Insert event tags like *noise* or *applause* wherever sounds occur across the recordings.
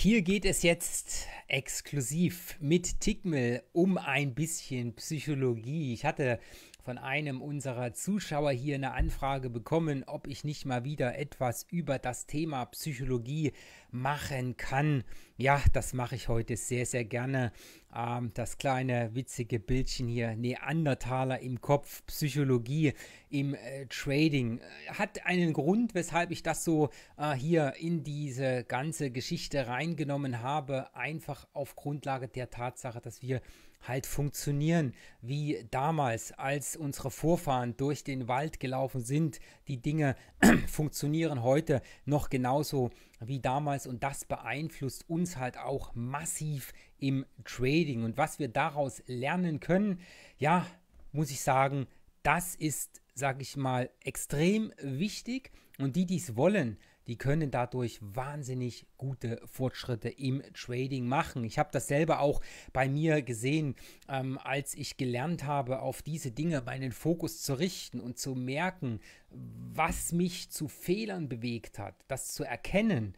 Hier geht es jetzt exklusiv mit Tickmill um ein bisschen Psychologie. Ich hatte von einem unserer Zuschauer hier eine Anfrage bekommen, ob ich nicht mal wieder etwas über das Thema Psychologie machen kann. Ja, das mache ich heute sehr, sehr gerne. Ähm, das kleine witzige Bildchen hier, Neandertaler im Kopf, Psychologie im äh, Trading, äh, hat einen Grund, weshalb ich das so äh, hier in diese ganze Geschichte reingenommen habe, einfach auf Grundlage der Tatsache, dass wir halt funktionieren, wie damals, als unsere Vorfahren durch den Wald gelaufen sind. Die Dinge *clears throat* funktionieren heute noch genauso wie damals und das beeinflusst uns halt auch massiv im Trading. Und was wir daraus lernen können, ja, muss ich sagen, das ist, sage ich mal, extrem wichtig und die, die es wollen, die können dadurch wahnsinnig gute Fortschritte im Trading machen. Ich habe das selber auch bei mir gesehen, ähm, als ich gelernt habe, auf diese Dinge meinen Fokus zu richten und zu merken, was mich zu Fehlern bewegt hat, das zu erkennen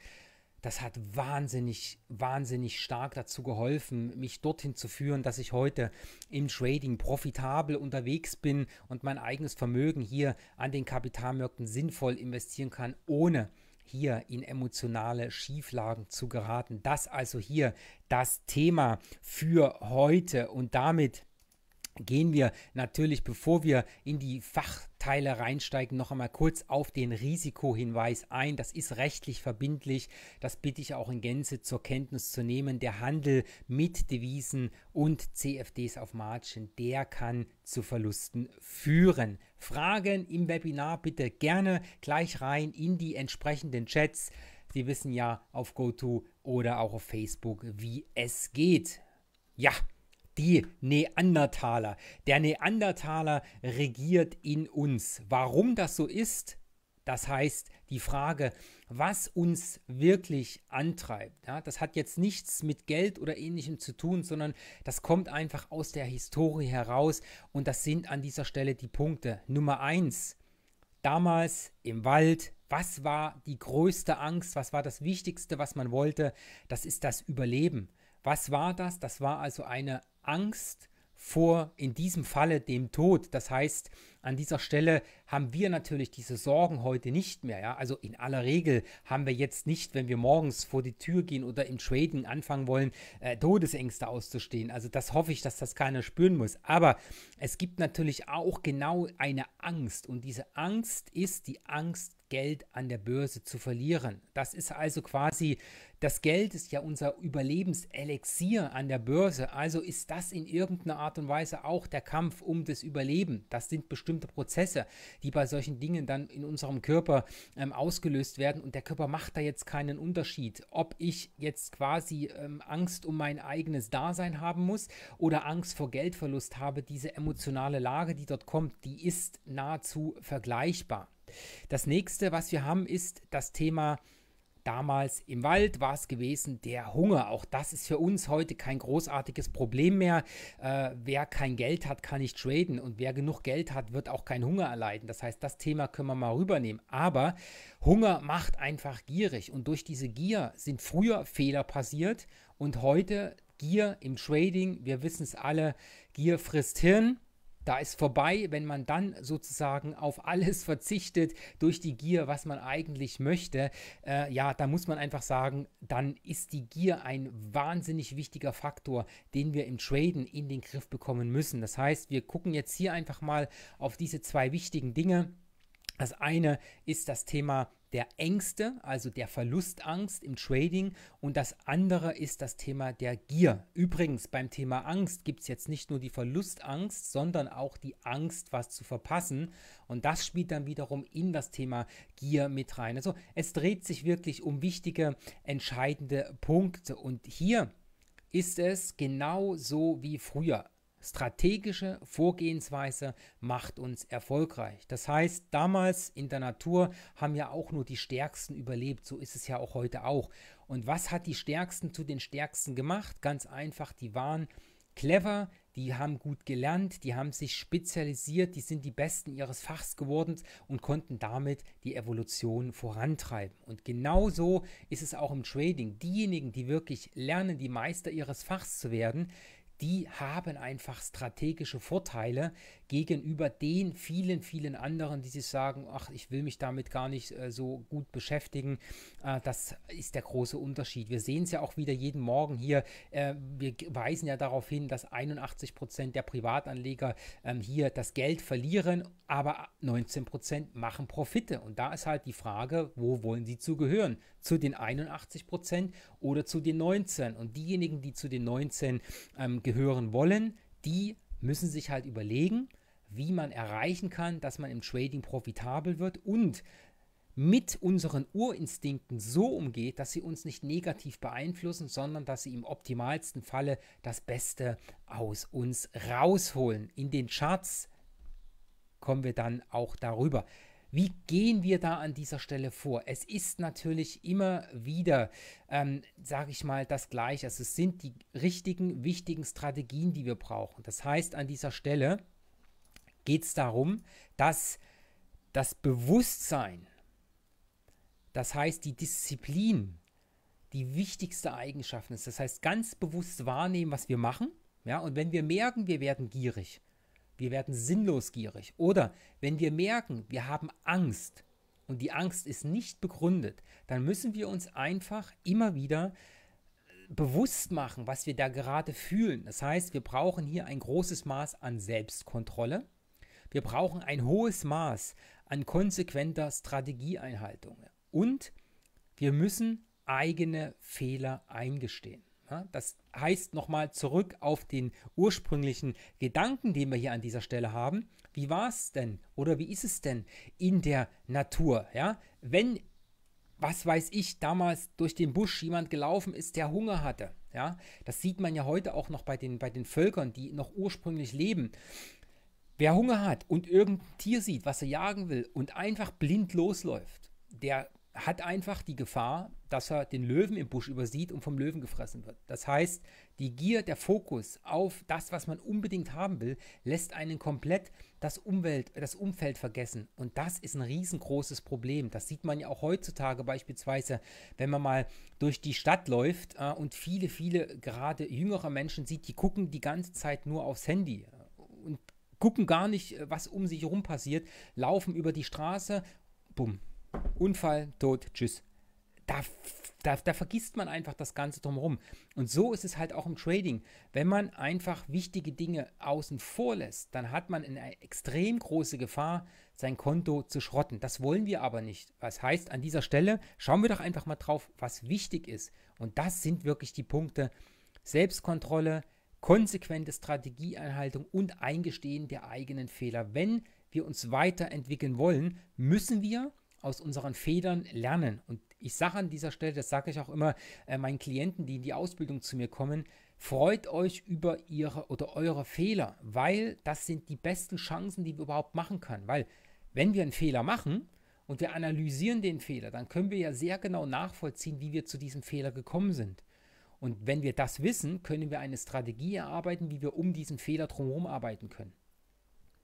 das hat wahnsinnig, wahnsinnig stark dazu geholfen, mich dorthin zu führen, dass ich heute im Trading profitabel unterwegs bin und mein eigenes Vermögen hier an den Kapitalmärkten sinnvoll investieren kann, ohne hier in emotionale Schieflagen zu geraten. Das also hier das Thema für heute und damit gehen wir natürlich, bevor wir in die Fachteile reinsteigen, noch einmal kurz auf den Risikohinweis ein. Das ist rechtlich verbindlich. Das bitte ich auch in Gänze zur Kenntnis zu nehmen. Der Handel mit Devisen und CFDs auf Margin, der kann zu Verlusten führen. Fragen im Webinar bitte gerne gleich rein in die entsprechenden Chats. Sie wissen ja auf GoTo oder auch auf Facebook, wie es geht. Ja, die Neandertaler. Der Neandertaler regiert in uns. Warum das so ist, das heißt die Frage, was uns wirklich antreibt. Ja, das hat jetzt nichts mit Geld oder ähnlichem zu tun, sondern das kommt einfach aus der Historie heraus und das sind an dieser Stelle die Punkte. Nummer eins, damals im Wald, was war die größte Angst, was war das Wichtigste, was man wollte? Das ist das Überleben. Was war das? Das war also eine Angst vor in diesem Falle dem Tod. Das heißt, an dieser Stelle haben wir natürlich diese Sorgen heute nicht mehr. Ja? Also in aller Regel haben wir jetzt nicht, wenn wir morgens vor die Tür gehen oder im Trading anfangen wollen, äh, Todesängste auszustehen. Also das hoffe ich, dass das keiner spüren muss. Aber es gibt natürlich auch genau eine Angst. Und diese Angst ist die Angst, Geld an der Börse zu verlieren. Das ist also quasi das Geld ist ja unser Überlebenselixier an der Börse, also ist das in irgendeiner Art und Weise auch der Kampf um das Überleben. Das sind bestimmte Prozesse, die bei solchen Dingen dann in unserem Körper ähm, ausgelöst werden und der Körper macht da jetzt keinen Unterschied, ob ich jetzt quasi ähm, Angst um mein eigenes Dasein haben muss oder Angst vor Geldverlust habe. Diese emotionale Lage, die dort kommt, die ist nahezu vergleichbar. Das nächste, was wir haben, ist das Thema Damals im Wald war es gewesen der Hunger. Auch das ist für uns heute kein großartiges Problem mehr. Äh, wer kein Geld hat, kann nicht traden. Und wer genug Geld hat, wird auch keinen Hunger erleiden. Das heißt, das Thema können wir mal rübernehmen. Aber Hunger macht einfach gierig. Und durch diese Gier sind früher Fehler passiert. Und heute Gier im Trading. Wir wissen es alle. Gier frisst Hirn da ist vorbei, wenn man dann sozusagen auf alles *laughs* verzichtet durch die Gier, was man eigentlich möchte. Äh, ja, da muss man einfach sagen, dann ist die Gier ein wahnsinnig wichtiger Faktor, den wir im Traden in den Griff bekommen müssen. Das heißt, wir gucken jetzt hier einfach mal auf diese zwei wichtigen Dinge. Das eine ist das Thema der Ängste, also der Verlustangst im Trading und das andere ist das Thema der Gier. Übrigens, beim Thema Angst gibt es jetzt nicht nur die Verlustangst, sondern auch die Angst, was zu verpassen und das spielt dann wiederum in das Thema Gier mit rein. Also es dreht sich wirklich um wichtige, entscheidende Punkte und hier ist es genau so wie früher strategische Vorgehensweise macht uns erfolgreich. Das heißt, damals in der Natur haben ja auch nur die Stärksten überlebt, so ist es ja auch heute auch. Und was hat die Stärksten zu den Stärksten gemacht? Ganz einfach, die waren clever, die haben gut gelernt, die haben sich spezialisiert, die sind die Besten ihres Fachs geworden und konnten damit die Evolution vorantreiben. Und genauso ist es auch im Trading. Diejenigen, die wirklich lernen, die Meister ihres Fachs zu werden, die haben einfach strategische Vorteile, gegenüber den vielen, vielen anderen, die sich sagen, ach, ich will mich damit gar nicht äh, so gut beschäftigen. Äh, das ist der große Unterschied. Wir sehen es ja auch wieder jeden Morgen hier. Äh, wir weisen ja darauf hin, dass 81 Prozent der Privatanleger ähm, hier das Geld verlieren, aber 19 Prozent machen Profite. Und da ist halt die Frage, wo wollen sie zugehören? Zu den 81 Prozent oder zu den 19? Und diejenigen, die zu den 19 ähm, gehören wollen, die müssen sich halt überlegen, wie man erreichen kann, dass man im Trading profitabel wird und mit unseren Urinstinkten so umgeht, dass sie uns nicht negativ beeinflussen, sondern dass sie im optimalsten Falle das Beste aus uns rausholen. In den Charts kommen wir dann auch darüber. Wie gehen wir da an dieser Stelle vor? Es ist natürlich immer wieder, ähm, sage ich mal, das Gleiche. Also es sind die richtigen, wichtigen Strategien, die wir brauchen. Das heißt an dieser Stelle, geht es darum, dass das Bewusstsein, das heißt die Disziplin, die wichtigste Eigenschaft ist. Das heißt, ganz bewusst wahrnehmen, was wir machen. Ja, und wenn wir merken, wir werden gierig, wir werden sinnlos gierig. Oder wenn wir merken, wir haben Angst und die Angst ist nicht begründet, dann müssen wir uns einfach immer wieder bewusst machen, was wir da gerade fühlen. Das heißt, wir brauchen hier ein großes Maß an Selbstkontrolle. Wir brauchen ein hohes Maß an konsequenter Strategieeinhaltung. Und wir müssen eigene Fehler eingestehen. Das heißt nochmal zurück auf den ursprünglichen Gedanken, den wir hier an dieser Stelle haben. Wie war es denn oder wie ist es denn in der Natur? Ja? Wenn, was weiß ich, damals durch den Busch jemand gelaufen ist, der Hunger hatte. Ja? Das sieht man ja heute auch noch bei den, bei den Völkern, die noch ursprünglich leben. Wer Hunger hat und irgendein Tier sieht, was er jagen will und einfach blind losläuft, der hat einfach die Gefahr, dass er den Löwen im Busch übersieht und vom Löwen gefressen wird. Das heißt, die Gier, der Fokus auf das, was man unbedingt haben will, lässt einen komplett das, Umwelt, das Umfeld vergessen. Und das ist ein riesengroßes Problem. Das sieht man ja auch heutzutage beispielsweise, wenn man mal durch die Stadt läuft äh, und viele, viele gerade jüngere Menschen sieht, die gucken die ganze Zeit nur aufs Handy gucken gar nicht, äh, was um sich herum passiert, laufen über die Straße, bumm, Unfall, tot, tschüss. Da, da, da vergisst man einfach das Ganze drumherum. Und so ist es halt auch im Trading. Wenn man einfach wichtige Dinge außen vor lässt, dann hat man eine extrem große Gefahr, sein Konto zu schrotten. Das wollen wir aber nicht. Was heißt, an dieser Stelle schauen wir doch einfach mal drauf, was wichtig ist. Und das sind wirklich die Punkte Selbstkontrolle, konsequente Strategieeinhaltung und Eingestehen der eigenen Fehler. Wenn wir uns weiterentwickeln wollen, müssen wir aus unseren Fehlern lernen. Und ich sage an dieser Stelle, das sage ich auch immer äh, meinen Klienten, die in die Ausbildung zu mir kommen, freut euch über ihre oder eure Fehler, weil das sind die besten Chancen, die wir überhaupt machen können. Weil wenn wir einen Fehler machen und wir analysieren den Fehler, dann können wir ja sehr genau nachvollziehen, wie wir zu diesem Fehler gekommen sind. Und wenn wir das wissen, können wir eine Strategie erarbeiten, wie wir um diesen Fehler drumherum arbeiten können.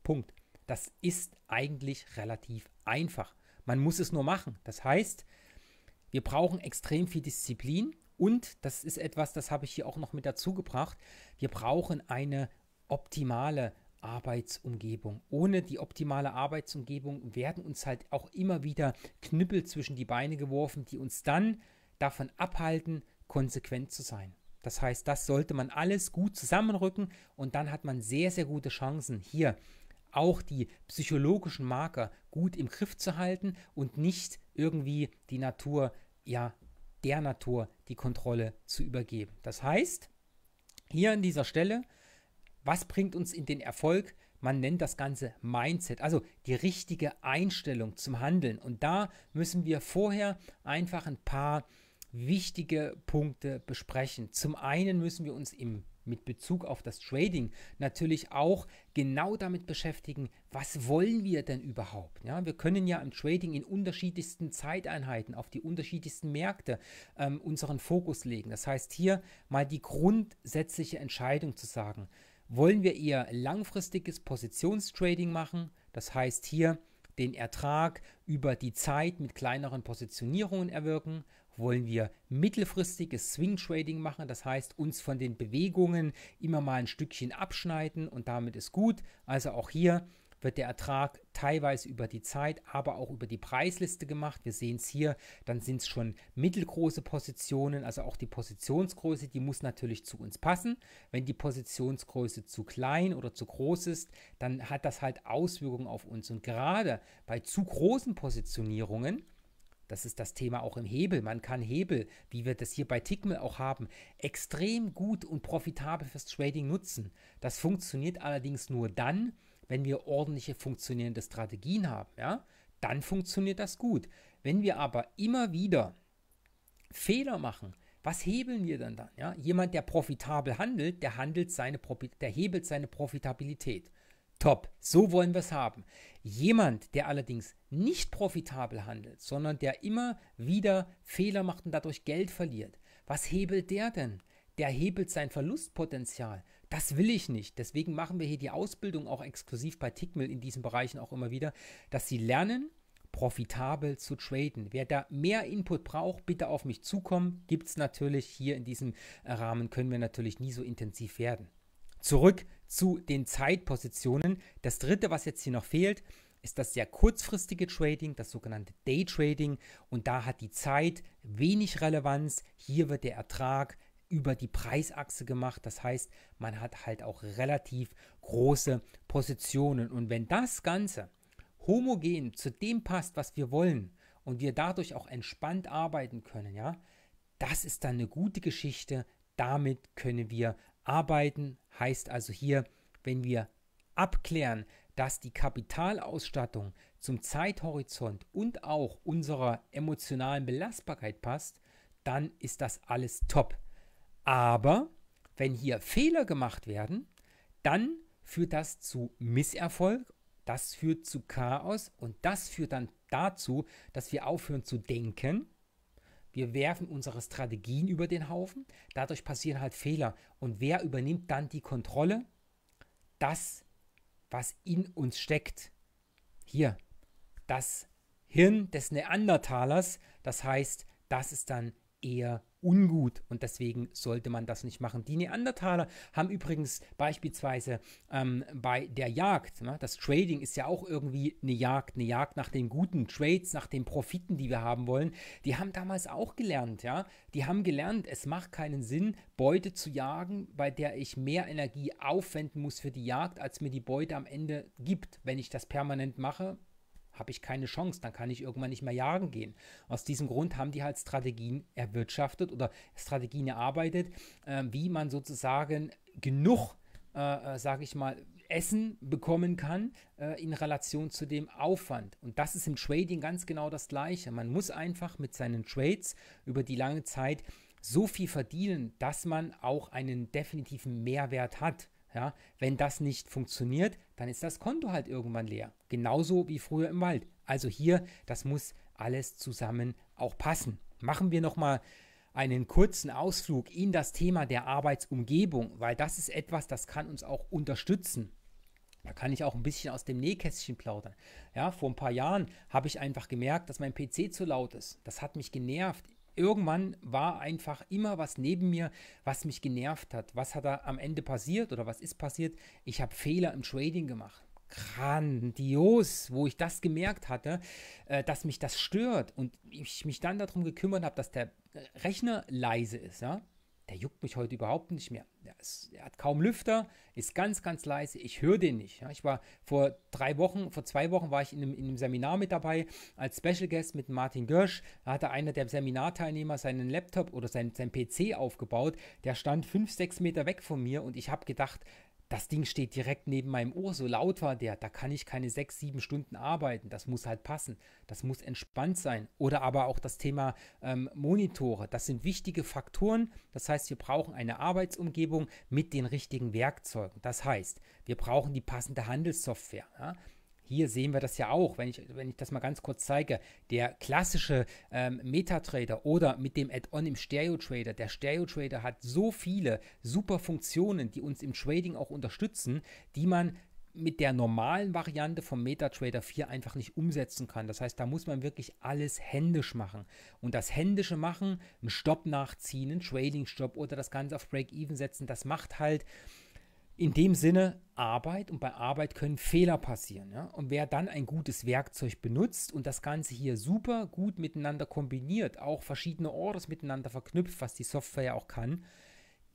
Punkt. Das ist eigentlich relativ einfach. Man muss es nur machen. Das heißt, wir brauchen extrem viel Disziplin und das ist etwas, das habe ich hier auch noch mit dazu gebracht. Wir brauchen eine optimale Arbeitsumgebung. Ohne die optimale Arbeitsumgebung werden uns halt auch immer wieder Knüppel zwischen die Beine geworfen, die uns dann davon abhalten, konsequent zu sein. Das heißt, das sollte man alles gut zusammenrücken und dann hat man sehr, sehr gute Chancen, hier auch die psychologischen Marker gut im Griff zu halten und nicht irgendwie die Natur, ja, der Natur die Kontrolle zu übergeben. Das heißt, hier an dieser Stelle, was bringt uns in den Erfolg? Man nennt das Ganze Mindset, also die richtige Einstellung zum Handeln. Und da müssen wir vorher einfach ein paar wichtige Punkte besprechen. Zum einen müssen wir uns im mit Bezug auf das Trading natürlich auch genau damit beschäftigen, was wollen wir denn überhaupt? Ja, wir können ja im Trading in unterschiedlichsten Zeiteinheiten auf die unterschiedlichsten Märkte ähm, unseren Fokus legen. Das heißt, hier mal die grundsätzliche Entscheidung zu sagen, wollen wir eher langfristiges Positionstrading machen? Das heißt, hier den Ertrag über die Zeit mit kleineren Positionierungen erwirken? wollen wir mittelfristiges Swing Trading machen, das heißt uns von den Bewegungen immer mal ein Stückchen abschneiden und damit ist gut. Also auch hier wird der Ertrag teilweise über die Zeit, aber auch über die Preisliste gemacht. Wir sehen es hier, dann sind es schon mittelgroße Positionen, also auch die Positionsgröße, die muss natürlich zu uns passen. Wenn die Positionsgröße zu klein oder zu groß ist, dann hat das halt Auswirkungen auf uns. Und gerade bei zu großen Positionierungen, das ist das Thema auch im Hebel. Man kann Hebel, wie wir das hier bei Tickmill auch haben, extrem gut und profitabel fürs Trading nutzen. Das funktioniert allerdings nur dann, wenn wir ordentliche funktionierende Strategien haben. Ja? Dann funktioniert das gut. Wenn wir aber immer wieder Fehler machen, was hebeln wir dann dann? Ja? Jemand, der profitabel handelt, der, handelt seine der hebelt seine Profitabilität. Top, so wollen wir es haben. Jemand, der allerdings nicht profitabel handelt, sondern der immer wieder Fehler macht und dadurch Geld verliert, was hebelt der denn? Der hebelt sein Verlustpotenzial. Das will ich nicht. Deswegen machen wir hier die Ausbildung auch exklusiv bei Tickmill in diesen Bereichen auch immer wieder, dass sie lernen, profitabel zu traden. Wer da mehr Input braucht, bitte auf mich zukommen. Gibt es natürlich hier in diesem Rahmen, können wir natürlich nie so intensiv werden. Zurück zu den Zeitpositionen. Das dritte, was jetzt hier noch fehlt, ist das sehr kurzfristige Trading, das sogenannte Daytrading. Und da hat die Zeit wenig Relevanz. Hier wird der Ertrag über die Preisachse gemacht. Das heißt, man hat halt auch relativ große Positionen. Und wenn das Ganze homogen zu dem passt, was wir wollen und wir dadurch auch entspannt arbeiten können, ja, das ist dann eine gute Geschichte. Damit können wir Arbeiten heißt also hier, wenn wir abklären, dass die Kapitalausstattung zum Zeithorizont und auch unserer emotionalen Belastbarkeit passt, dann ist das alles top. Aber wenn hier Fehler gemacht werden, dann führt das zu Misserfolg, das führt zu Chaos und das führt dann dazu, dass wir aufhören zu denken wir werfen unsere Strategien über den Haufen. Dadurch passieren halt Fehler. Und wer übernimmt dann die Kontrolle? Das, was in uns steckt. Hier, das Hirn des Neandertalers. Das heißt, das ist dann eher ungut und deswegen sollte man das nicht machen. Die Neandertaler haben übrigens beispielsweise ähm, bei der Jagd, ne, das Trading ist ja auch irgendwie eine Jagd, eine Jagd nach den guten Trades, nach den Profiten, die wir haben wollen. Die haben damals auch gelernt, ja, die haben gelernt, es macht keinen Sinn, Beute zu jagen, bei der ich mehr Energie aufwenden muss für die Jagd, als mir die Beute am Ende gibt. Wenn ich das permanent mache, habe ich keine Chance, dann kann ich irgendwann nicht mehr jagen gehen. Aus diesem Grund haben die halt Strategien erwirtschaftet oder Strategien erarbeitet, äh, wie man sozusagen genug, äh, äh sage ich mal, Essen bekommen kann äh, in Relation zu dem Aufwand. Und das ist im Trading ganz genau das Gleiche. Man muss einfach mit seinen Trades über die lange Zeit so viel verdienen, dass man auch einen definitiven Mehrwert hat. Ja, wenn das nicht funktioniert, dann ist das Konto halt irgendwann leer. Genauso wie früher im Wald. Also hier, das muss alles zusammen auch passen. Machen wir nochmal einen kurzen Ausflug in das Thema der Arbeitsumgebung, weil das ist etwas, das kann uns auch unterstützen. Da kann ich auch ein bisschen aus dem Nähkästchen plaudern. Ja, vor ein paar Jahren habe ich einfach gemerkt, dass mein PC zu laut ist. Das hat mich genervt irgendwann war einfach immer was neben mir, was mich genervt hat. Was hat da am Ende passiert oder was ist passiert? Ich habe Fehler im Trading gemacht grandios, wo ich das gemerkt hatte, äh, dass mich das stört und ich mich dann darum gekümmert habe, dass der äh, Rechner leise ist, ja der juckt mich heute überhaupt nicht mehr. Er, hat kaum Lüfter, ist ganz, ganz leise. Ich höre den nicht. ich war vor drei Wochen, vor zwei Wochen war ich in einem, in einem Seminar mit dabei als Special Guest mit Martin Görsch. Da hatte einer der Seminarteilnehmer seinen Laptop oder sein, sein PC aufgebaut. Der stand fünf, sechs Meter weg von mir und ich habe gedacht, das Ding steht direkt neben meinem Ohr, so laut war der, da kann ich keine sechs, sieben Stunden arbeiten. Das muss halt passen. Das muss entspannt sein. Oder aber auch das Thema ähm, Monitore. Das sind wichtige Faktoren. Das heißt, wir brauchen eine Arbeitsumgebung mit den richtigen Werkzeugen. Das heißt, wir brauchen die passende Handelssoftware. Ja? Hier sehen wir das ja auch, wenn ich, wenn ich das mal ganz kurz zeige. Der klassische ähm, Metatrader oder mit dem Add-on im Stereo-Trader. Der Stereo-Trader hat so viele super Funktionen, die uns im Trading auch unterstützen, die man mit der normalen Variante vom MetaTrader 4 einfach nicht umsetzen kann. Das heißt, da muss man wirklich alles händisch machen. Und das händische Machen, einen Stopp nachziehen, einen Trading-Stop oder das Ganze auf Break-Even setzen, das macht halt in dem Sinne Arbeit und bei Arbeit können Fehler passieren. Ja? Und wer dann ein gutes Werkzeug benutzt und das Ganze hier super gut miteinander kombiniert, auch verschiedene Orders miteinander verknüpft, was die Software ja auch kann,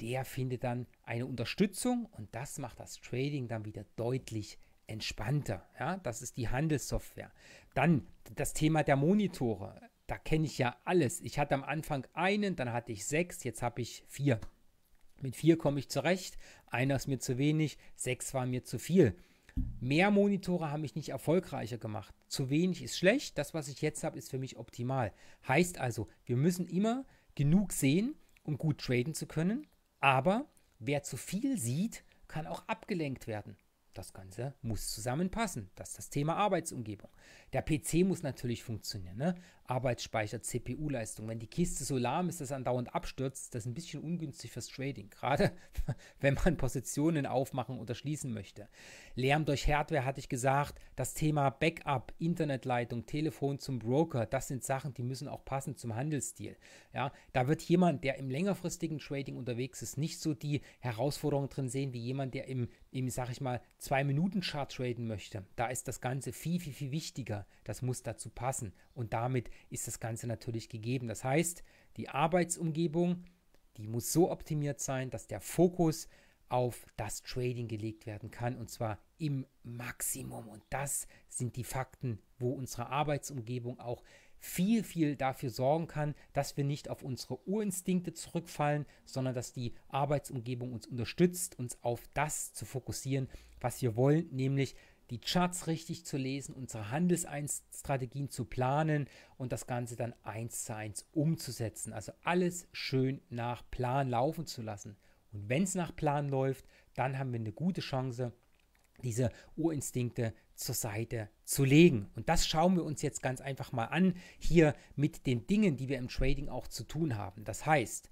der findet dann eine Unterstützung und das macht das Trading dann wieder deutlich entspannter. Ja? Das ist die Handelssoftware. Dann das Thema der Monitore. Da kenne ich ja alles. Ich hatte am Anfang einen, dann hatte ich sechs, jetzt habe ich vier. Mit vier komme ich zurecht, einer ist mir zu wenig, sechs war mir zu viel. Mehr Monitore haben mich nicht erfolgreicher gemacht. Zu wenig ist schlecht, das, was ich jetzt habe, ist für mich optimal. Heißt also, wir müssen immer genug sehen, um gut traden zu können, aber wer zu viel sieht, kann auch abgelenkt werden. Das Ganze muss zusammenpassen. Das ist das Thema Arbeitsumgebung. Der PC muss natürlich funktionieren. Ne? Arbeitsspeicher, CPU-Leistung. Wenn die Kiste so lahm ist, dass es andauernd abstürzt, das ist ein bisschen ungünstig fürs Trading, *laughs* gerade wenn man Positionen aufmachen oder schließen möchte. Lärm durch Hardware hatte ich gesagt, das Thema Backup, Internetleitung, Telefon zum Broker, das sind Sachen, die müssen auch passen zum Handelsstil. Ja, da wird jemand, der im längerfristigen Trading unterwegs ist, nicht so die Herausforderungen drin sehen wie jemand, der im, im sag ich mal, zwei Minuten Chart traden möchte. Da ist das Ganze viel, viel, viel wichtiger. Das muss dazu passen und damit ist das Ganze natürlich gegeben. Das heißt, die Arbeitsumgebung, die muss so optimiert sein, dass der Fokus auf das Trading gelegt werden kann und zwar im Maximum. Und das sind die Fakten, wo unsere Arbeitsumgebung auch viel, viel dafür sorgen kann, dass wir nicht auf unsere Urinstinkte zurückfallen, sondern dass die Arbeitsumgebung uns unterstützt, uns auf das zu fokussieren, was wir wollen, nämlich die Charts richtig zu lesen, unsere Handelsstrategien zu planen und das Ganze dann eins zu eins umzusetzen. Also alles schön nach Plan laufen zu lassen. Und wenn es nach Plan läuft, dann haben wir eine gute Chance, diese Urinstinkte zur Seite zu legen. Und das schauen wir uns jetzt ganz einfach mal an, hier mit den Dingen, die wir im Trading auch zu tun haben. Das heißt,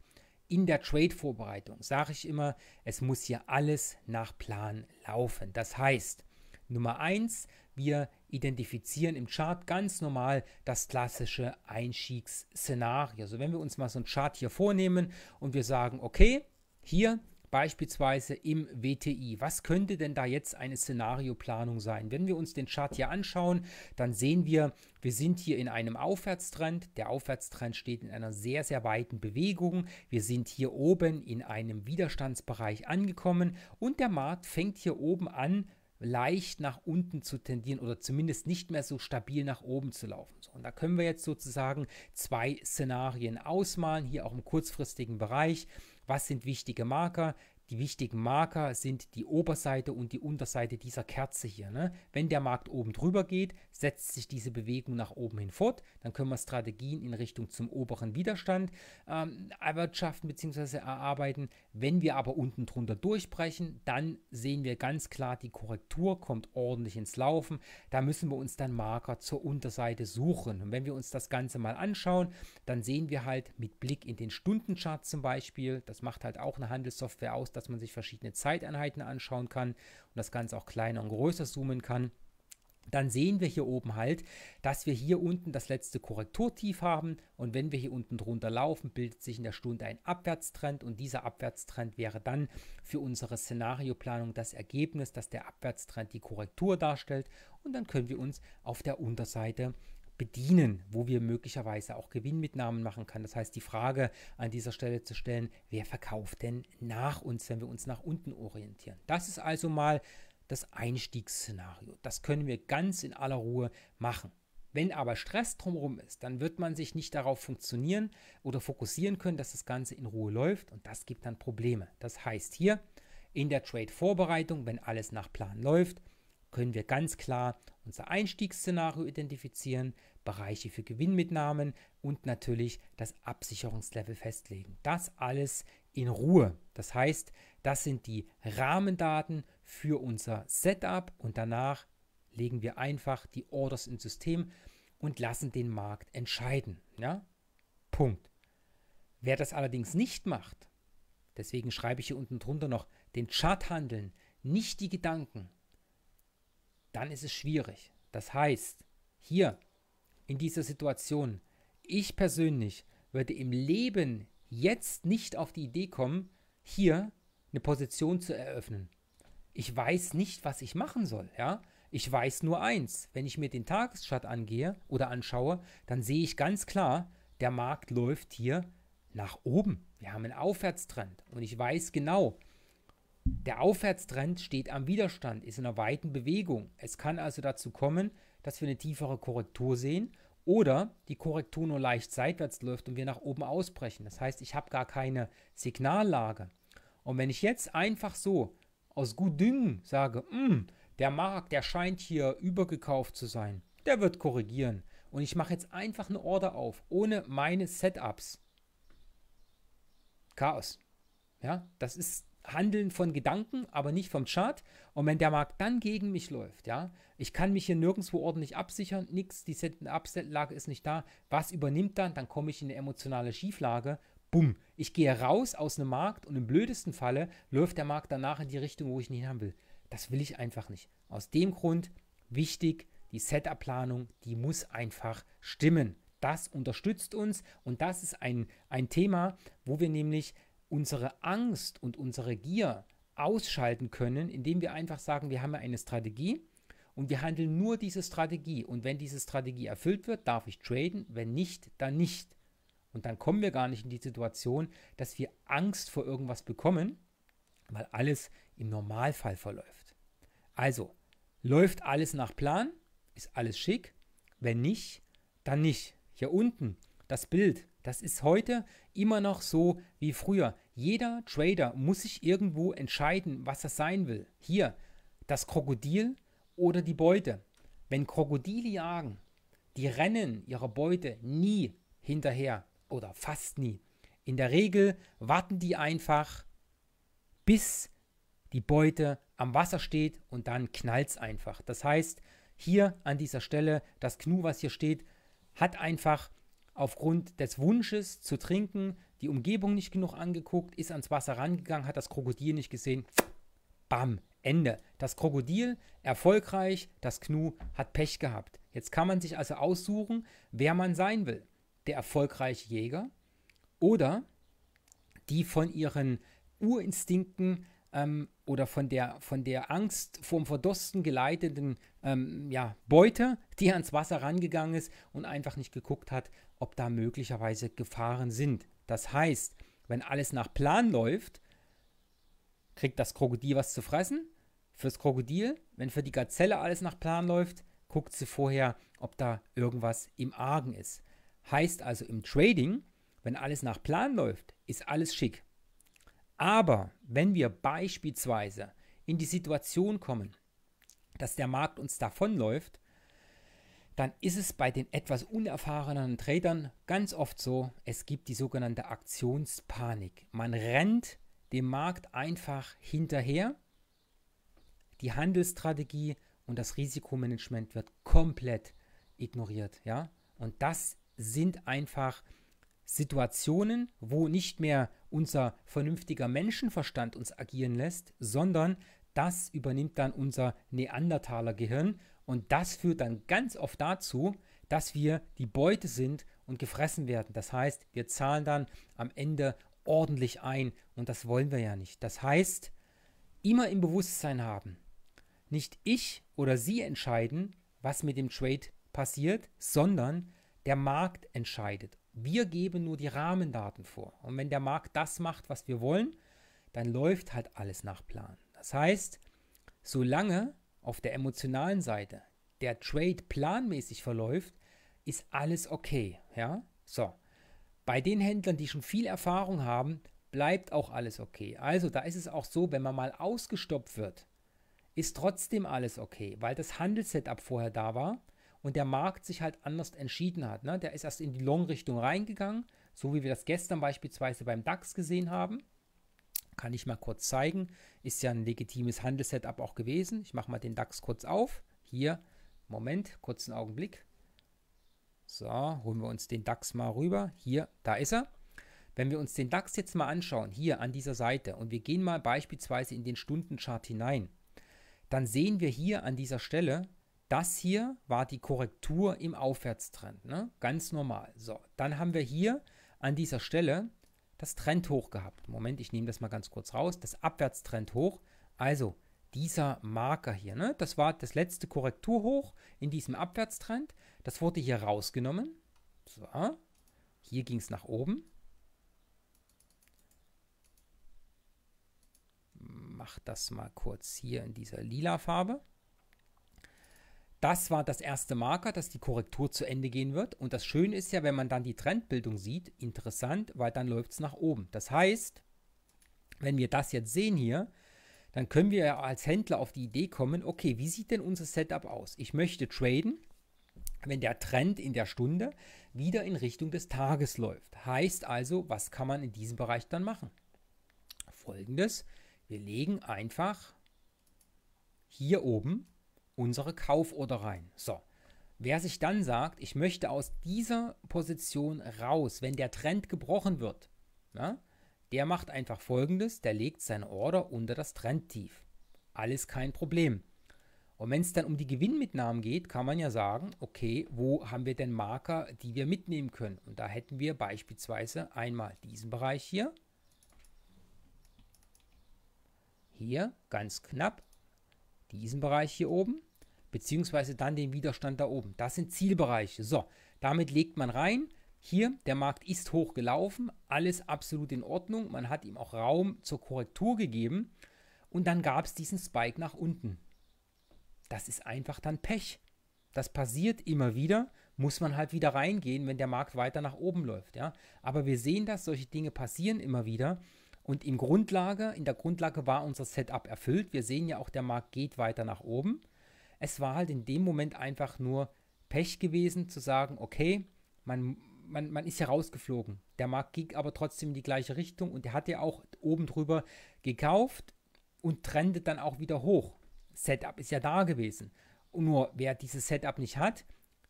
in der Trade-Vorbereitung sage ich immer, es muss hier alles nach Plan laufen. Das heißt, Nummer 1, wir identifizieren im Chart ganz normal das klassische Einstiegsszenario. Also wenn wir uns mal so einen Chart hier vornehmen und wir sagen, okay, hier beispielsweise im WTI. Was könnte denn da jetzt eine Szenarioplanung sein? Wenn wir uns den Chart hier anschauen, dann sehen wir, wir sind hier in einem Aufwärtstrend. Der Aufwärtstrend steht in einer sehr, sehr weiten Bewegung. Wir sind hier oben in einem Widerstandsbereich angekommen und der Markt fängt hier oben an, leicht nach unten zu tendieren oder zumindest nicht mehr so stabil nach oben zu laufen. So, und da können wir jetzt sozusagen zwei Szenarien ausmalen, hier auch im kurzfristigen Bereich. Was sind wichtige Marker? Die wichtigen Marker sind die Oberseite und die Unterseite dieser Kerze hier. Ne? Wenn der Markt oben drüber geht, setzt sich diese Bewegung nach oben hin fort. Dann können wir Strategien in Richtung zum oberen Widerstand ähm, erwirtschaften bzw. erarbeiten. Wenn wir aber unten drunter durchbrechen, dann sehen wir ganz klar, die Korrektur kommt ordentlich ins Laufen. Da müssen wir uns dann Marker zur Unterseite suchen. Und wenn wir uns das Ganze mal anschauen, dann sehen wir halt mit Blick in den Stundenchart zum Beispiel, das macht halt auch eine Handelssoftware aus, dass man sich verschiedene Zeiteinheiten anschauen kann und das Ganze auch kleiner und größer zoomen kann dann sehen wir hier oben halt, dass wir hier unten das letzte Korrekturtief haben und wenn wir hier unten drunter laufen, bildet sich in der Stunde ein Abwärtstrend und dieser Abwärtstrend wäre dann für unsere Szenarioplanung das Ergebnis, dass der Abwärtstrend die Korrektur darstellt und dann können wir uns auf der Unterseite bedienen, wo wir möglicherweise auch Gewinnmitnahmen machen können. Das heißt, die Frage an dieser Stelle zu stellen, wer verkauft denn nach uns, wenn wir uns nach unten orientieren? Das ist also mal das Einstiegsszenario. Das können wir ganz in aller Ruhe machen. Wenn aber Stress drumherum ist, dann wird man sich nicht darauf funktionieren oder fokussieren können, dass das Ganze in Ruhe läuft und das gibt dann Probleme. Das heißt hier in der Trade-Vorbereitung, wenn alles nach Plan läuft, können wir ganz klar unser Einstiegsszenario identifizieren, Bereiche für Gewinnmitnahmen und natürlich das Absicherungslevel festlegen. Das alles in Ruhe. Das heißt, das sind die Rahmendaten für unser Setup und danach legen wir einfach die Orders ins System und lassen den Markt entscheiden. Ja? Punkt. Wer das allerdings nicht macht, deswegen schreibe ich hier unten drunter noch den Chart handeln, nicht die Gedanken, dann ist es schwierig. Das heißt, hier in dieser Situation, ich persönlich würde im Leben jetzt nicht auf die Idee kommen, hier eine Position zu eröffnen. Ich weiß nicht, was ich machen soll, ja. Ich weiß nur eins, wenn ich mir den Tageschart angehe oder anschaue, dann sehe ich ganz klar, der Markt läuft hier nach oben. Wir haben einen Aufwärtstrend und ich weiß genau, der Aufwärtstrend steht am Widerstand, ist in einer weiten Bewegung. Es kann also dazu kommen, dass wir eine tiefere Korrektur sehen oder die Korrektur nur leicht seitwärts läuft und wir nach oben ausbrechen. Das heißt, ich habe gar keine Signallage. Und wenn ich jetzt einfach so aus Düngen sage, hm, der Markt, der scheint hier übergekauft zu sein, der wird korrigieren. Und ich mache jetzt einfach eine Order auf, ohne meine Setups. Chaos. Ja, das ist Handeln von Gedanken, aber nicht vom Chart. Und wenn der Markt dann gegen mich läuft, ja, ich kann mich hier nirgendwo ordentlich absichern, nichts, die Setup-Lage ist nicht da. Was übernimmt dann? Dann komme ich in eine emotionale Schieflage bumm, ich gehe raus aus einem Markt und im blödesten Falle läuft der Markt danach in die Richtung, wo ich nicht haben will. Das will ich einfach nicht. Aus dem Grund wichtig, die Setup-Planung, die muss einfach stimmen. Das unterstützt uns und das ist ein, ein Thema, wo wir nämlich unsere Angst und unsere Gier ausschalten können, indem wir einfach sagen, wir haben ja eine Strategie und wir handeln nur diese Strategie. Und wenn diese Strategie erfüllt wird, darf ich traden, wenn nicht, dann nicht. Und dann kommen wir gar nicht in die Situation, dass wir Angst vor irgendwas bekommen, weil alles im Normalfall verläuft. Also, läuft alles nach Plan? Ist alles schick? Wenn nicht, dann nicht. Hier unten, das Bild, das ist heute immer noch so wie früher. Jeder Trader muss sich irgendwo entscheiden, was das sein will. Hier, das Krokodil oder die Beute. Wenn Krokodile jagen, die rennen ihrer Beute nie hinterher oder fast nie. In der Regel warten die einfach, bis die Beute am Wasser steht und dann knallt es einfach. Das heißt, hier an dieser Stelle, das Knu, was hier steht, hat einfach aufgrund des Wunsches zu trinken die Umgebung nicht genug angeguckt, ist ans Wasser rangegangen, hat das Krokodil nicht gesehen. Bam, Ende. Das Krokodil erfolgreich, das Knu hat Pech gehabt. Jetzt kann man sich also aussuchen, wer man sein will der erfolgreiche Jäger oder die von ihren Urinstinkten ähm, oder von der, von der Angst vorm Verdosten geleiteten ähm, ja, Beute, die ans Wasser rangegangen ist und einfach nicht geguckt hat, ob da möglicherweise Gefahren sind. Das heißt, wenn alles nach Plan läuft, kriegt das Krokodil was zu fressen. Fürs Krokodil, wenn für die Gazelle alles nach Plan läuft, guckt sie vorher, ob da irgendwas im Argen ist. Heißt also im Trading, wenn alles nach Plan läuft, ist alles schick. Aber wenn wir beispielsweise in die Situation kommen, dass der Markt uns davonläuft, dann ist es bei den etwas unerfahrenen Tradern ganz oft so, es gibt die sogenannte Aktionspanik. Man rennt dem Markt einfach hinterher. Die Handelsstrategie und das Risikomanagement wird komplett ignoriert, ja? Und das sind einfach Situationen, wo nicht mehr unser vernünftiger Menschenverstand uns agieren lässt, sondern das übernimmt dann unser Neandertaler Gehirn und das führt dann ganz oft dazu, dass wir die Beute sind und gefressen werden. Das heißt, wir zahlen dann am Ende ordentlich ein und das wollen wir ja nicht. Das heißt, immer im Bewusstsein haben. Nicht ich oder sie entscheiden, was mit dem Trade passiert, sondern der Markt entscheidet. Wir geben nur die Rahmendaten vor. Und wenn der Markt das macht, was wir wollen, dann läuft halt alles nach Plan. Das heißt, solange auf der emotionalen Seite der Trade planmäßig verläuft, ist alles okay. Ja? So. Bei den Händlern, die schon viel Erfahrung haben, bleibt auch alles okay. Also da ist es auch so, wenn man mal ausgestoppt wird, ist trotzdem alles okay, weil das Handelssetup vorher da war und der Markt sich halt anders entschieden hat. Ne? Der ist erst in die Long-Richtung reingegangen, so wie wir das gestern beispielsweise beim DAX gesehen haben. Kann ich mal kurz zeigen. Ist ja ein legitimes Handelssetup auch gewesen. Ich mache mal den DAX kurz auf. Hier, Moment, kurzen Augenblick. So, holen wir uns den DAX mal rüber. Hier, da ist er. Wenn wir uns den DAX jetzt mal anschauen, hier an dieser Seite, und wir gehen mal beispielsweise in den Stundenchart hinein, dann sehen wir hier an dieser Stelle, das hier war die Korrektur im Aufwärtstrend, ne? ganz normal. So, dann haben wir hier an dieser Stelle das Trendhoch gehabt. Moment, ich nehme das mal ganz kurz raus. Das Abwärtstrendhoch. Also dieser Marker hier, ne? das war das letzte Korrekturhoch in diesem Abwärtstrend. Das wurde hier rausgenommen. So, hier ging es nach oben. Mach das mal kurz hier in dieser lila Farbe. Das war das erste Marker, dass die Korrektur zu Ende gehen wird. Und das Schöne ist ja, wenn man dann die Trendbildung sieht, interessant, weil dann läuft es nach oben. Das heißt, wenn wir das jetzt sehen hier, dann können wir ja als Händler auf die Idee kommen, okay, wie sieht denn unser Setup aus? Ich möchte traden, wenn der Trend in der Stunde wieder in Richtung des Tages läuft. Heißt also, was kann man in diesem Bereich dann machen? Folgendes, wir legen einfach hier oben unsere Kauforder rein. So. Wer sich dann sagt, ich möchte aus dieser Position raus, wenn der Trend gebrochen wird, na, ne, der macht einfach folgendes, der legt seine Order unter das Trendtief. Alles kein Problem. Und wenn es dann um die Gewinnmitnahmen geht, kann man ja sagen, okay, wo haben wir denn Marker, die wir mitnehmen können? Und da hätten wir beispielsweise einmal diesen Bereich hier. Hier ganz knapp. Diesen Bereich hier oben beziehungsweise dann den Widerstand da oben. Das sind Zielbereiche. So, damit legt man rein. Hier, der Markt ist hoch gelaufen, alles absolut in Ordnung. Man hat ihm auch Raum zur Korrektur gegeben und dann gab es diesen Spike nach unten. Das ist einfach dann Pech. Das passiert immer wieder, muss man halt wieder reingehen, wenn der Markt weiter nach oben läuft. Ja? Aber wir sehen das, solche Dinge passieren immer wieder. Und in Grundlage, in der Grundlage war unser Setup erfüllt. Wir sehen ja auch, der Markt geht weiter nach oben es war halt in dem Moment einfach nur Pech gewesen, zu sagen, okay, man, man, man ist ja rausgeflogen. Der Markt ging aber trotzdem in die gleiche Richtung und er hat ja auch oben drüber gekauft und trendet dann auch wieder hoch. Setup ist ja da gewesen. Und nur wer dieses Setup nicht hat,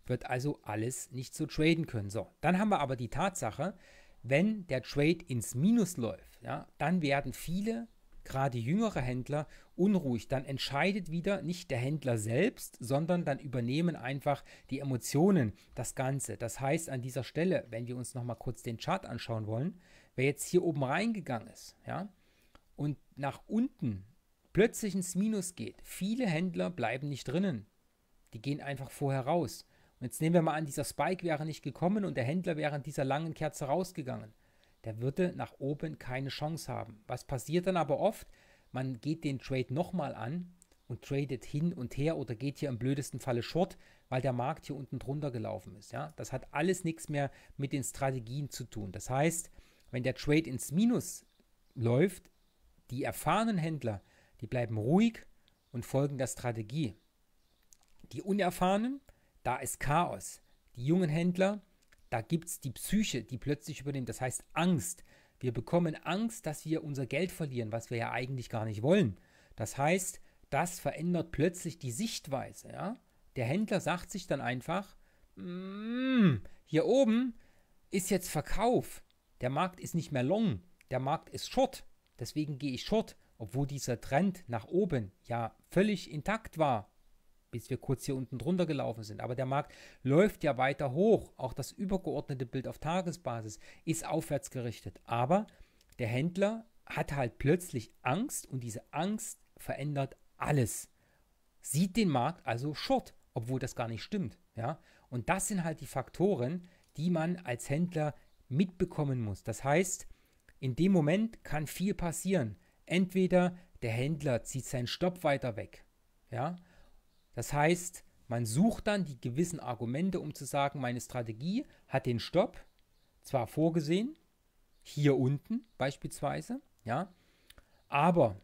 wird also alles nicht so traden können. So, dann haben wir aber die Tatsache, wenn der Trade ins Minus läuft, ja, dann werden viele gerade jüngere Händler unruhig. Dann entscheidet wieder nicht der Händler selbst, sondern dann übernehmen einfach die Emotionen das Ganze. Das heißt, an dieser Stelle, wenn wir uns nochmal kurz den Chart anschauen wollen, wer jetzt hier oben reingegangen ist, ja, und nach unten plötzlich ins Minus geht, viele Händler bleiben nicht drinnen. Die gehen einfach vorher raus. Und jetzt nehmen wir mal an, dieser Spike wäre nicht gekommen und der Händler wäre in dieser langen Kerze rausgegangen der würde nach oben keine Chance haben. Was passiert dann aber oft? Man geht den Trade nochmal an und tradet hin und her oder geht hier im blödesten Falle short, weil der Markt hier unten drunter gelaufen ist. Ja? Das hat alles nichts mehr mit den Strategien zu tun. Das heißt, wenn der Trade ins Minus läuft, die erfahrenen Händler, die bleiben ruhig und folgen der Strategie. Die Unerfahrenen, da ist Chaos. Die jungen Händler, da gibt es die Psyche, die plötzlich übernimmt. Das heißt Angst. Wir bekommen Angst, dass wir unser Geld verlieren, was wir ja eigentlich gar nicht wollen. Das heißt, das verändert plötzlich die Sichtweise. Ja? Der Händler sagt sich dann einfach, mm, hier oben ist jetzt Verkauf. Der Markt ist nicht mehr long, der Markt ist short. Deswegen gehe ich short, obwohl dieser Trend nach oben ja völlig intakt war bis wir kurz hier unten drunter gelaufen sind. Aber der Markt läuft ja weiter hoch. Auch das übergeordnete Bild auf Tagesbasis ist aufwärts gerichtet. Aber der Händler hat halt plötzlich Angst und diese Angst verändert alles. Sieht den Markt also short, obwohl das gar nicht stimmt. Ja? Und das sind halt die Faktoren, die man als Händler mitbekommen muss. Das heißt, in dem Moment kann viel passieren. Entweder der Händler zieht seinen Stopp weiter weg, ja, das heißt, man sucht dann die gewissen Argumente, um zu sagen, meine Strategie hat den Stopp zwar vorgesehen, hier unten beispielsweise, ja, aber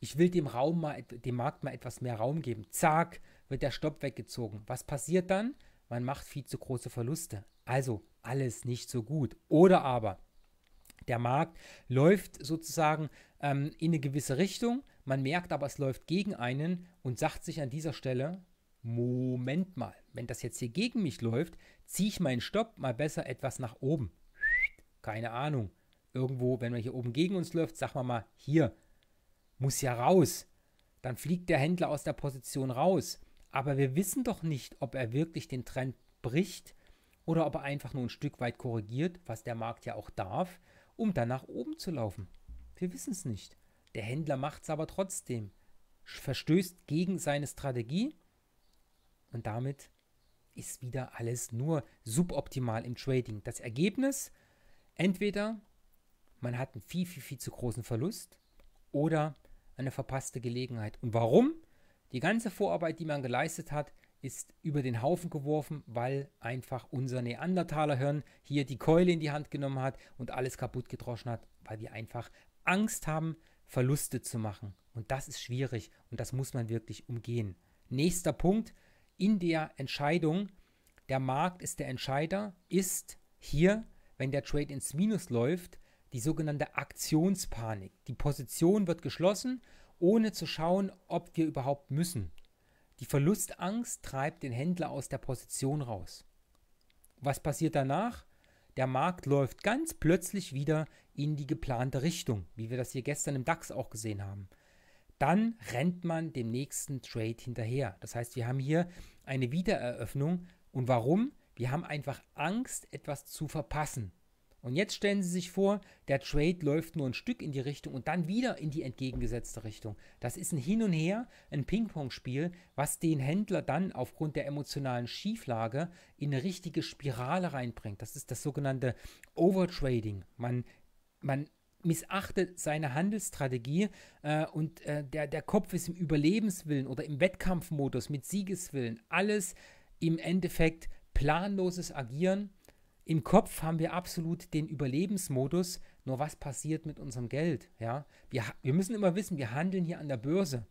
ich will dem Raum mal, dem Markt mal etwas mehr Raum geben. Zack, wird der Stopp weggezogen. Was passiert dann? Man macht viel zu große Verluste. Also alles nicht so gut. Oder aber der Markt läuft sozusagen ähm, in eine gewisse Richtung. Man merkt aber, es läuft gegen einen und sagt sich an dieser Stelle, Moment mal, wenn das jetzt hier gegen mich läuft, ziehe ich meinen Stopp mal besser etwas nach oben. Keine Ahnung. Irgendwo, wenn man hier oben gegen uns läuft, sagen wir mal, hier, muss ja raus. Dann fliegt der Händler aus der Position raus. Aber wir wissen doch nicht, ob er wirklich den Trend bricht oder ob er einfach nur ein Stück weit korrigiert, was der Markt ja auch darf, um dann nach oben zu laufen. Wir wissen es nicht. Der Händler macht es aber trotzdem, verstößt gegen seine Strategie und damit ist wieder alles nur suboptimal im Trading. Das Ergebnis, entweder man hat einen viel, viel, viel zu großen Verlust oder eine verpasste Gelegenheit. Und warum? Die ganze Vorarbeit, die man geleistet hat, ist über den Haufen geworfen, weil einfach unser Neandertalerhirn hier die Keule in die Hand genommen hat und alles kaputt gedroschen hat, weil wir einfach Angst haben, Verluste zu machen. Und das ist schwierig und das muss man wirklich umgehen. Nächster Punkt in der Entscheidung, der Markt ist der Entscheider, ist hier, wenn der Trade ins Minus läuft, die sogenannte Aktionspanik. Die Position wird geschlossen, ohne zu schauen, ob wir überhaupt müssen. Die Verlustangst treibt den Händler aus der Position raus. Was passiert danach? der Markt läuft ganz plötzlich wieder in die geplante Richtung, wie wir das hier gestern im DAX auch gesehen haben. Dann rennt man dem nächsten Trade hinterher. Das heißt, wir haben hier eine Wiedereröffnung. Und warum? Wir haben einfach Angst, etwas zu verpassen. Und jetzt stellen Sie sich vor, der Trade läuft nur ein Stück in die Richtung und dann wieder in die entgegengesetzte Richtung. Das ist ein Hin und Her, ein Ping-Pong-Spiel, was den Händler dann aufgrund der emotionalen Schieflage in eine richtige Spirale reinbringt. Das ist das sogenannte Overtrading. Man, man missachtet seine Handelsstrategie äh, und äh, der, der Kopf ist im Überlebenswillen oder im Wettkampfmodus mit Siegeswillen. Alles im Endeffekt planloses Agieren im Kopf haben wir absolut den Überlebensmodus, nur was passiert mit unserem Geld? Ja? Wir, wir müssen immer wissen, wir handeln hier an der Börse.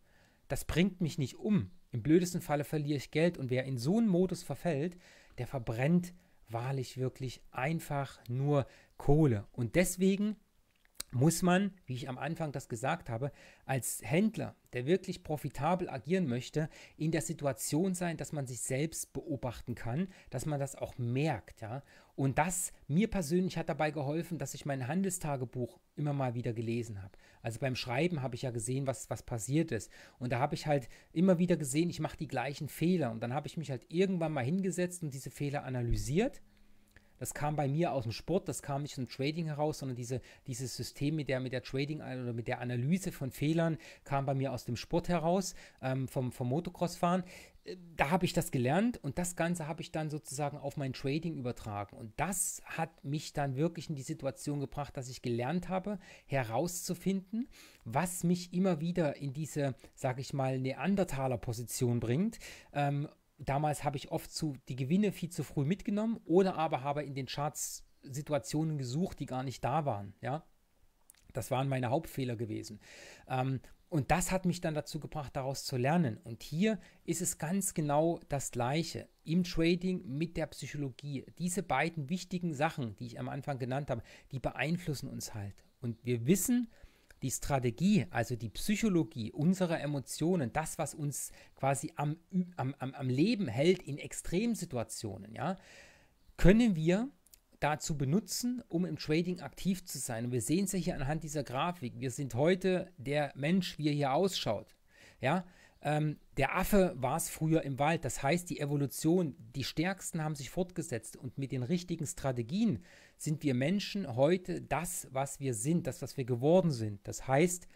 Das bringt mich nicht um. Im blödesten Falle verliere ich Geld und wer in so einen Modus verfällt, der verbrennt wahrlich wirklich einfach nur Kohle. Und deswegen muss man, wie ich am Anfang das gesagt habe, als Händler, der wirklich profitabel agieren möchte, in der Situation sein, dass man sich selbst beobachten kann, dass man das auch merkt, ja. Und das mir persönlich hat dabei geholfen, dass ich mein Handelstagebuch immer mal wieder gelesen habe. Also beim Schreiben habe ich ja gesehen, was, was passiert ist. Und da habe ich halt immer wieder gesehen, ich mache die gleichen Fehler. Und dann habe ich mich halt irgendwann mal hingesetzt und diese Fehler analysiert das kam bei mir aus dem Sport, das kam nicht aus dem Trading heraus, sondern diese, dieses System mit der, mit der Trading oder mit der Analyse von Fehlern kam bei mir aus dem Sport heraus, ähm, vom, vom Motocrossfahren. Äh, da habe ich das gelernt und das Ganze habe ich dann sozusagen auf mein Trading übertragen. Und das hat mich dann wirklich in die Situation gebracht, dass ich gelernt habe, herauszufinden, was mich immer wieder in diese, sage ich mal, Neandertaler-Position bringt. Ähm, damals habe ich oft zu, die Gewinne viel zu früh mitgenommen oder aber habe in den Charts Situationen gesucht, die gar nicht da waren. Ja, das waren meine Hauptfehler gewesen. Ähm, und das hat mich dann dazu gebracht, daraus zu lernen. Und hier ist es ganz genau das Gleiche im Trading mit der Psychologie. Diese beiden wichtigen Sachen, die ich am Anfang genannt habe, die beeinflussen uns halt. Und wir wissen, die Strategie, also die Psychologie unserer Emotionen, das, was uns quasi am, am, am Leben hält in Extremsituationen, ja, können wir dazu benutzen, um im Trading aktiv zu sein. Und wir sehen es ja hier anhand dieser Grafik. Wir sind heute der Mensch, wie er hier ausschaut. Ja, ähm, der Affe war es früher im Wald. Das heißt, die Evolution, die Stärksten haben sich fortgesetzt und mit den richtigen Strategien sind wir Menschen heute das, was wir sind, das, was wir geworden sind. Das heißt,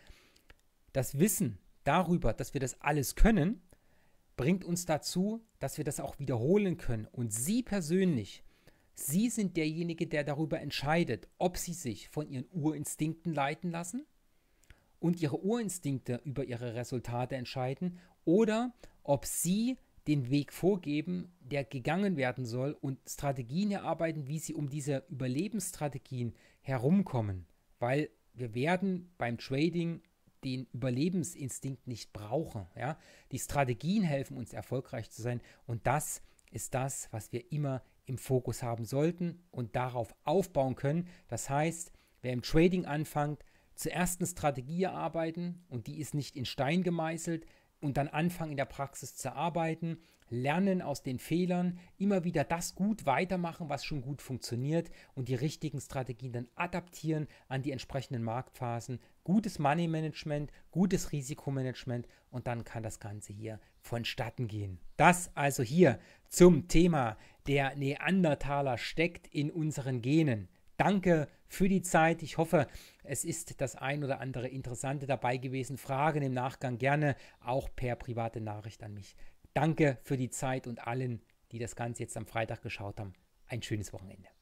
das Wissen darüber, dass wir das alles können, bringt uns dazu, dass wir das auch wiederholen können. Und Sie persönlich, Sie sind derjenige, der darüber entscheidet, ob Sie sich von Ihren Urinstinkten leiten lassen und Ihre Urinstinkte über Ihre Resultate entscheiden oder ob Sie den Weg vorgeben, der gegangen werden soll und Strategien erarbeiten, wie sie um diese Überlebensstrategien herumkommen, weil wir werden beim Trading den Überlebensinstinkt nicht brauchen. Ja? Die Strategien helfen uns erfolgreich zu sein und das ist das, was wir immer im Fokus haben sollten und darauf aufbauen können. Das heißt, wer im Trading anfängt, zuerst eine Strategie erarbeiten und die ist nicht in Stein gemeißelt, und dann anfangen in der Praxis zu arbeiten, lernen aus den Fehlern, immer wieder das gut weitermachen, was schon gut funktioniert und die richtigen Strategien dann adaptieren an die entsprechenden Marktphasen, gutes Money Management, gutes Risikomanagement und dann kann das Ganze hier vonstatten gehen. Das also hier zum Thema der Neandertaler steckt in unseren Genen. Danke für die Zeit. Ich hoffe, es ist das ein oder andere Interessante dabei gewesen. Fragen im Nachgang gerne auch per private Nachricht an mich. Danke für die Zeit und allen, die das Ganze jetzt am Freitag geschaut haben. Ein schönes Wochenende.